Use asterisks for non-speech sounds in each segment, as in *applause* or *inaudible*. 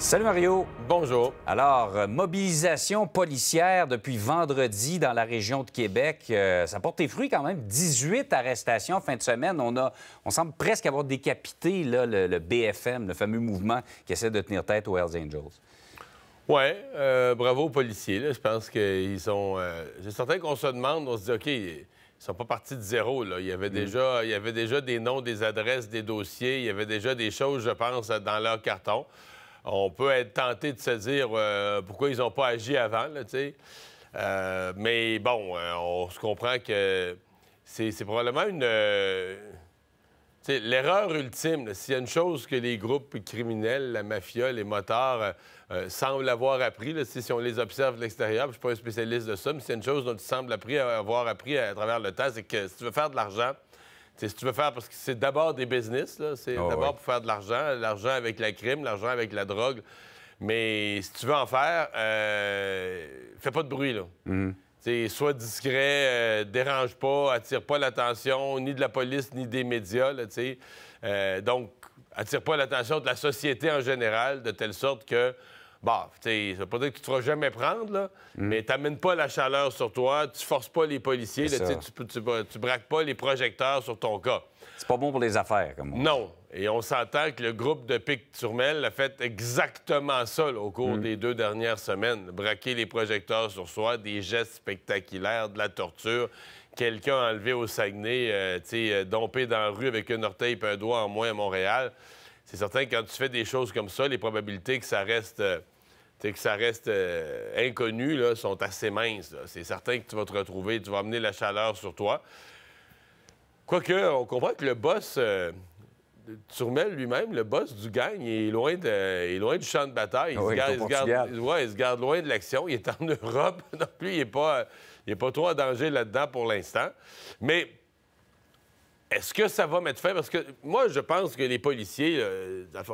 Salut Mario. Bonjour. Alors, euh, mobilisation policière depuis vendredi dans la région de Québec. Euh, ça porte des fruits quand même. 18 arrestations fin de semaine. On, a, on semble presque avoir décapité le, BFM, le fameux mouvement qui essaie de tenir tête aux Hells Angels. Oui, euh, bravo aux policiers. Je pense qu'ils sont. C'est certain qu'on se demande, on se dit, OK, ils sont pas partis de zéro. Il, y avait mm. déjà, il y avait déjà des noms, des adresses, des dossiers. Il y avait déjà des choses, je pense, dans leur carton on peut être tenté de se dire euh, pourquoi ils n'ont pas agi avant, euh, mais bon, euh, on se comprend que c'est probablement une. L'erreur ultime, s'il y a une chose que les groupes criminels, la mafia, les motards semblent avoir appris, si on les observe de l'extérieur, je ne suis pas un spécialiste de ça, mais s'il y a une chose dont ils semblent appris, avoir appris à travers le temps, c'est que si tu veux faire de l'argent, si tu veux faire, parce que c'est d'abord des business, c'est ah d'abord pour faire de l'argent, l'argent avec la crime, l'argent avec la drogue. Mais si tu veux en faire, euh, fais pas de bruit, là. Mhm. Sois discret, euh, dérange pas, attire pas l'attention ni de la police ni des médias, là, euh, donc, attire pas l'attention de la société en général, de telle sorte que bah, tu veut pas dire que tu te feras jamais prendre, là, hmm. mais t'amènes pas la chaleur sur toi, tu forces pas les policiers, tu, tu, braques pas les projecteurs sur ton cas. C'est pas bon pour les affaires, comme Non. Et on s'entend que le groupe de Pic Turmel a fait exactement ça au cours hmm. des deux dernières semaines. Braquer les projecteurs sur soi, des gestes spectaculaires, de la torture. Quelqu'un enlevé au Saguenay, euh, tu sais, euh, dompé dans la rue avec un orteil et un doigt en moins à Montréal c'est certain que quand tu fais des choses comme ça, les probabilités que ça reste, euh, que ça reste euh, inconnu sont assez minces. C'est certain que tu vas te retrouver, tu vas amener la chaleur sur toi. Quoique, on comprend que le boss, euh, Turmel lui-même, le boss du gang, il est loin, il est du champ de bataille. Il, se, garde, loin de l'action. Il est en *laughs* Europe. non plus, il n'est pas, il pas trop en danger là-dedans pour l'instant. Mais est-ce que ça va mettre fin? Parce que moi, je pense que les policiers,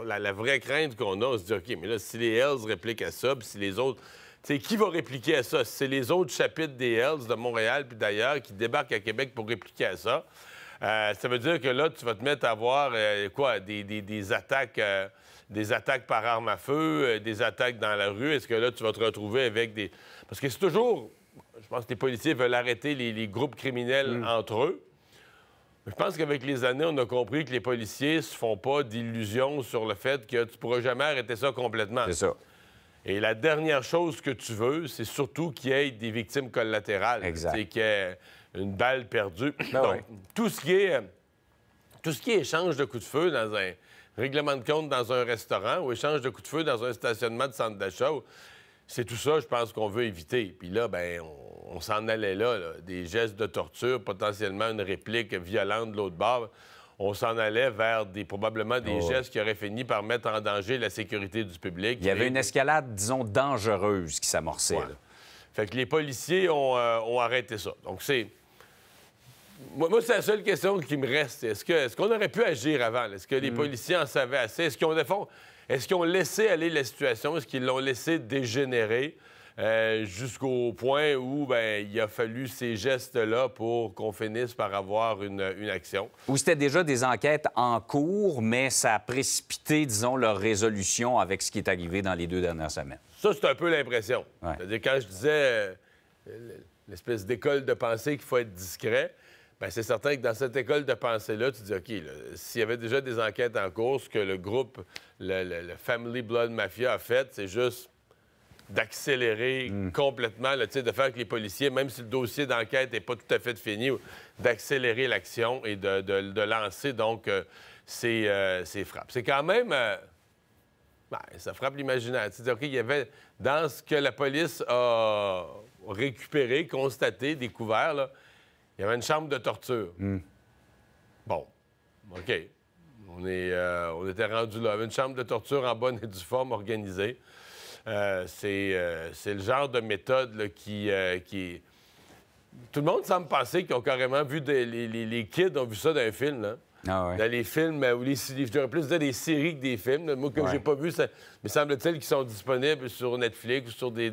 la, vraie crainte qu'on a, on se dit, OK, mais là, si les Hells répliquent à ça, puis si les autres... sais, qui va répliquer à ça? C'est les autres chapitres des Hells de Montréal puis d'ailleurs qui débarquent à Québec pour répliquer à ça. Euh, ça veut dire que là, tu vas te mettre à voir, euh, quoi? Des, des, attaques. Euh, des attaques par arme à feu, des attaques dans la rue. Est-ce que là, tu vas te retrouver avec des... Parce que c'est toujours... Je pense que les policiers veulent arrêter les, groupes criminels mm. entre eux. Je pense qu'avec les années, on a compris que les policiers ne se font pas d'illusions sur le fait que tu ne pourras jamais arrêter ça complètement. C'est ça. Et la dernière chose que tu veux, c'est surtout qu'il y ait des victimes collatérales. C'est qu'il y ait une balle perdue. Ben Donc, tout, ce qui est, tout ce qui est échange de coups de feu dans un règlement de compte dans un restaurant ou échange de coups de feu dans un stationnement de centre d'achat, c'est tout ça, je pense, qu'on veut éviter. Puis là, ben, on, s'en allait là, des gestes de torture, potentiellement une réplique violente de l'autre bord. On s'en allait vers des, probablement des oh. gestes qui auraient fini par mettre en danger la sécurité du public. Il y avait une escalade, disons, dangereuse qui s'amorçait. Fait que les policiers ont, euh, arrêté ça. Donc, c'est... Moi, c'est la seule question qui me reste. Est-ce qu'on aurait pu agir avant? Est-ce que les mm. policiers en savaient assez? Est-ce qu'on a... Est-ce qu'ils ont laissé aller la situation? Est-ce qu'ils l'ont laissé dégénérer? Euh, jusqu'au point où ben, il a fallu ces gestes-là pour qu'on finisse par avoir une, action. Ou c'était déjà des enquêtes en cours, mais ça a précipité, disons, leur résolution avec ce qui est arrivé dans les deux dernières semaines. Ça, c'est un peu l'impression. C'est-à-dire, quand je disais euh, l'espèce d'école de pensée qu'il faut être discret, Bien, c'est certain que dans cette école de pensée-là, tu dis, OK, s'il y avait déjà des enquêtes en cours, ce que le groupe, le, Family Blood Mafia a fait, c'est juste d'accélérer hmm. complètement, complètement, là, de faire que les policiers, même si le dossier d'enquête n'est pas tout à fait fini, d'accélérer l'action et de, lancer donc euh, euh, ces, frappes. C'est quand même... Euh, Bien, ça frappe l'imaginaire. Tu dis, OK, il y avait, dans ce que la police a récupéré, constaté, découvert, là, il y avait une chambre de torture. Hmm. Bon, OK. On, est, euh, on était rendu là. une chambre de torture en bonne et due forme organisée. Euh, euh, c'est, le genre de méthode qui, qui, Tout le monde semble penser qu'ils ont carrément vu. les, kids ont vu ça dans un film. Hein. Ah dans les films ou les plus séries que des films. Moi, comme j'ai pas vu, ça, mais semble-t-il qu'ils sont disponibles sur Netflix ou sur des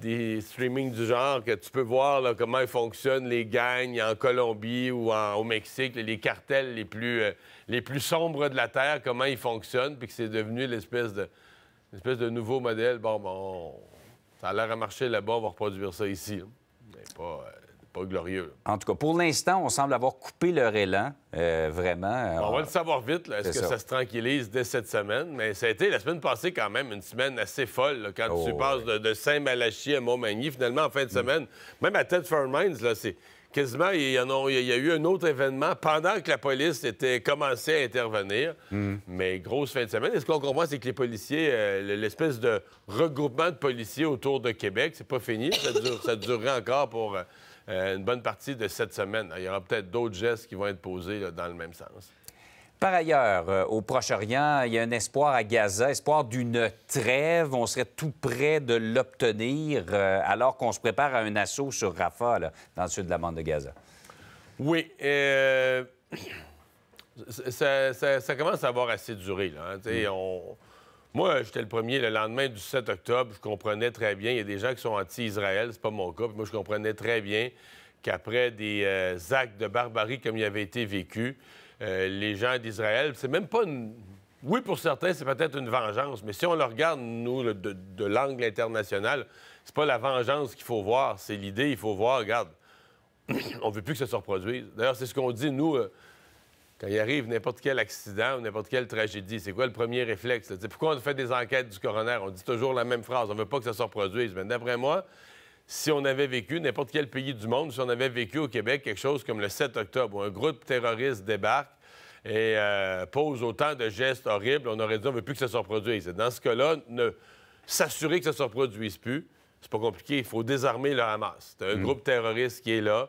des streamings du genre que tu peux voir comment ils fonctionnent, les gangs en Colombie ou au Mexique, les cartels les plus, euh, les plus sombres de la Terre, comment ils fonctionnent, puis que c'est devenu l'espèce de, espèce de nouveau modèle. Bon, bon, ça a l'air à marcher là-bas, on va reproduire ça ici. Hein. Mais pas. Euh, glorieux. En tout cas, pour l'instant, on semble avoir coupé leur élan, euh, vraiment. on va le savoir vite, est-ce que ça. se tranquillise dès cette semaine? Mais ça a été la semaine passée quand même une semaine assez folle, quand tu oh, passes de, Saint-Malachie à Montmagny. Finalement, en fin de mm. semaine, même à Ted Mines, là, c'est quasiment, il y, a, eu un autre événement pendant que la police était commencée à intervenir. Mm. Mais grosse fin de semaine. Et ce qu'on comprend, c'est que les policiers, euh, l'espèce de regroupement de policiers autour de Québec, c'est pas fini. Ça, ça durerait encore pour euh, euh, une bonne partie de cette semaine. Il y aura peut-être d'autres gestes qui vont être posés dans le même sens. Par ailleurs, euh, au Proche-Orient, il y a un espoir à Gaza, espoir d'une trêve. On serait tout près de l'obtenir euh, alors qu'on se prépare à un assaut sur Rafah, dans le sud de la bande de Gaza. Oui. *clears throat* Ça, commence à avoir assez duré. Hein. Mm. on, moi, j'étais le premier le lendemain du 7 octobre. Je comprenais très bien. Il y a des gens qui sont anti-Israël, c'est pas mon cas. moi, je comprenais très bien qu'après des euh, actes de barbarie comme il avait été vécu, euh, les gens d'Israël, c'est même pas une. Oui, pour certains, c'est peut-être une vengeance, mais si on le regarde, nous, de, l'angle international, c'est pas la vengeance qu'il faut voir, c'est l'idée. Il faut voir, regarde, *coughs* on veut plus que ça se reproduise. D'ailleurs, c'est ce qu'on dit, nous. Euh, quand il arrive n'importe quel accident ou n'importe quelle tragédie, c'est quoi le premier réflexe? Pourquoi on fait des enquêtes du coroner? On dit toujours la même phrase. On ne veut pas que ça se reproduise. Mais d'après moi, si on avait vécu, n'importe quel pays du monde, si on avait vécu au Québec quelque chose comme le 7 octobre, où un groupe terroriste débarque et euh, pose autant de gestes horribles, on aurait dit on ne veut plus que ça se reproduise. Dans ce cas-là, ne... s'assurer que ça se reproduise plus, c'est pas compliqué. Il faut désarmer le Hamas. C'est un mm. groupe terroriste qui est là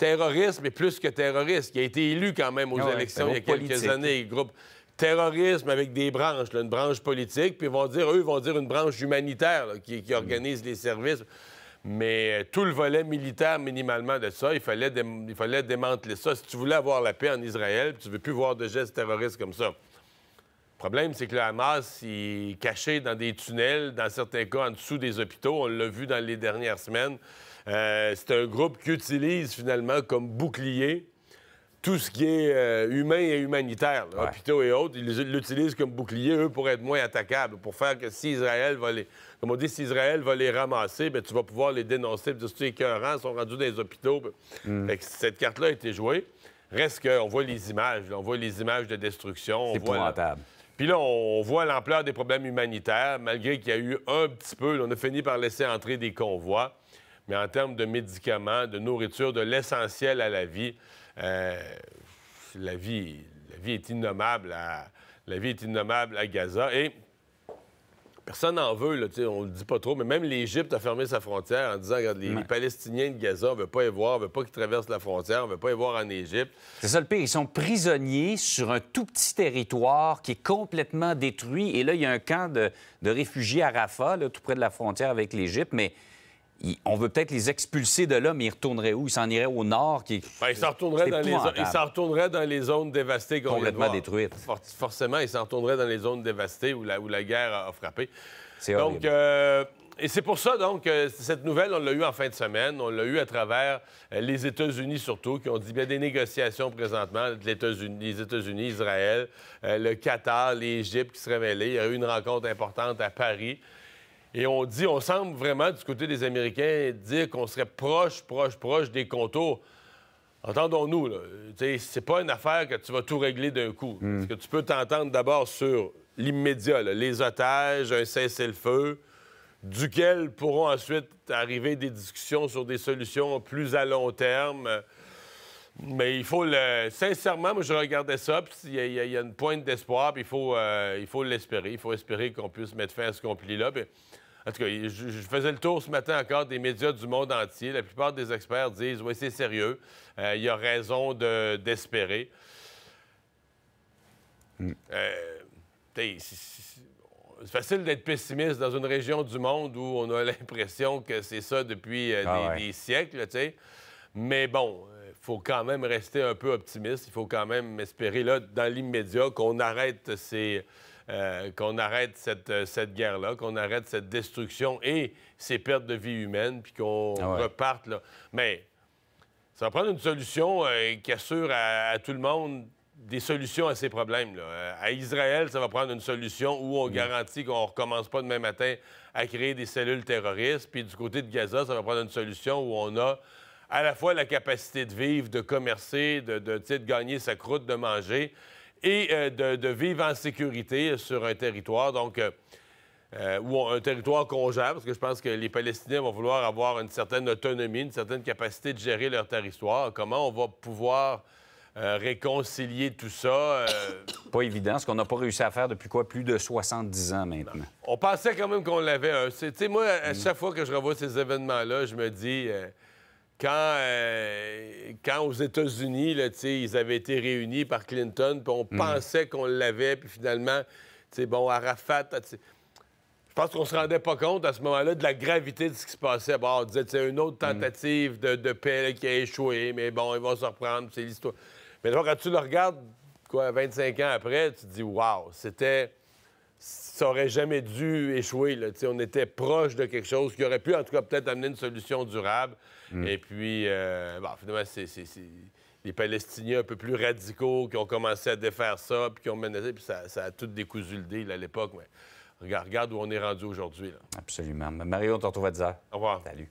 terrorisme et plus que terroriste, qui a été élu quand même aux ah élections il y a quelques années, groupe terrorisme avec des branches, une branche politique, puis ils vont dire, eux vont dire une branche humanitaire qui, mm. organise les services. Mais euh, tout le volet militaire, minimalement, de ça, il fallait, il fallait démanteler ça. Si tu voulais avoir la paix en Israël, tu ne veux plus voir de gestes terroristes comme ça. Le problème, c'est que le Hamas est caché dans des tunnels, dans certains cas en dessous des hôpitaux. On l'a vu dans les dernières semaines. Euh, c'est un groupe qui utilise finalement comme bouclier tout ce qui est euh, humain et humanitaire, hôpitaux et autres, ils l'utilisent comme bouclier, eux, pour être moins attaquables, pour faire que si Israël va les... Comme on dit, si Israël va les ramasser, ben, tu vas pouvoir les dénoncer, puis c'est écœurant, ils sont rendus dans les hôpitaux. Ben. Mm. cette carte-là a été jouée. Reste qu'on voit les images, on voit les images de destruction. C'est épouvantable. Puis là, on voit l'ampleur des problèmes humanitaires, malgré qu'il y a eu un petit peu, on a fini par laisser entrer des convois mais en termes de médicaments, de nourriture, de l'essentiel à la vie, euh, la vie, la vie est innommable à, la vie est innommable à Gaza. Et personne n'en veut, là, on le dit pas trop, mais même l'Égypte a fermé sa frontière en disant regarde, les, Palestiniens de Gaza, on veut pas y voir, on veut pas qu'ils traversent la frontière, on veut pas y voir en Égypte. C'est ça le pire, ils sont prisonniers sur un tout petit territoire qui est complètement détruit. Et là, il y a un camp de, réfugiés à Rafah, tout près de la frontière avec l'Égypte, mais on veut peut-être les expulser de là, mais ils retourneraient où? Ils s'en iraient au nord? Qui... Ben, ils s'en retourneraient, dans les... zones dévastées. Complètement détruites. forcément, ils s'en retourneraient dans les zones dévastées où la, guerre a frappé. C'est Donc, euh, Et c'est pour ça, donc, que euh, cette nouvelle, on l'a eue en fin de semaine. On l'a eu à travers euh, les États-Unis surtout, qui ont dit bien des négociations présentement les États-Unis, Israël, le Qatar, l'Égypte qui se révélaient. Il y a eu une rencontre importante à Paris. Et on dit, on semble vraiment, du côté des Américains, dire qu'on serait proche, proche, proche des contours. Entendons-nous, là. C'est pas une affaire que tu vas tout régler d'un coup. est hmm. Parce que tu peux t'entendre d'abord sur l'immédiat, les otages, un cessez-le-feu, duquel pourront ensuite arriver des discussions sur des solutions plus à long terme. Mais il faut le. Sincèrement, moi, je regardais ça, puis il y, a une pointe d'espoir, puis euh, il faut l'espérer. Il faut espérer qu'on puisse mettre fin à ce conflit-là. En tout cas, je, faisais le tour ce matin encore des médias du monde entier. La plupart des experts disent Oui, c'est sérieux. Euh, il y a raison d'espérer. Mm. Euh, c'est facile d'être pessimiste dans une région du monde où on a *laughs* l'impression que c'est ça depuis ah des, siècles. Mais bon, faut quand même rester un peu optimiste. Il faut quand même espérer, là, dans l'immédiat, qu'on arrête ces... Euh, qu'on arrête cette, euh, cette guerre-là, qu'on arrête cette destruction et ces pertes de vie humaine puis qu'on ah reparte. Là. Mais ça va prendre une solution euh, qui assure à, tout le monde des solutions à ces problèmes. Là. À Israël, ça va prendre une solution où on mm. garantit qu'on ne recommence pas demain matin à créer des cellules terroristes. Puis du côté de Gaza, ça va prendre une solution où on a à la fois la capacité de vivre, de commercer, de, gagner sa croûte, de manger et euh, de, vivre en sécurité sur un territoire. Donc, euh, euh, ou un territoire qu'on parce que je pense que les Palestiniens vont vouloir avoir une certaine autonomie, une certaine capacité de gérer leur territoire. Comment on va pouvoir réconcilier tout ça. *coughs* Pas évident, ce qu'on n'a pas réussi à faire depuis quoi? Plus de 70 ans maintenant. On pensait quand même qu'on l'avait. Hein. Tu moi, à, mm. chaque fois que je revois ces événements-là, je me dis, quand, euh, quand aux États-Unis, ils avaient été réunis par Clinton, puis on mm. pensait qu'on l'avait, puis finalement, bon, Arafat... Ah, je pense qu'on se rendait pas compte à ce moment-là de la gravité de ce qui se passait. Bon, on disait, c'est une autre mm. tentative de, paix qui a échoué, mais bon, il va se reprendre, c'est l'histoire. Mais quand tu le regardes, quoi, 25 ans après, tu te dis, waouh, c'était ça aurait jamais dû échouer. On était proche de quelque chose qui aurait pu, en tout cas, peut-être amener une solution durable. Mm. Et puis, euh, bon, finalement, c'est les Palestiniens un peu plus radicaux qui ont commencé à défaire ça, puis qui ont menacé, puis ça, a tout décousu le deal à l'époque. regarde, où on est rendu aujourd'hui. Absolument. Mario, on te retrouve à 10 Au revoir. Salut.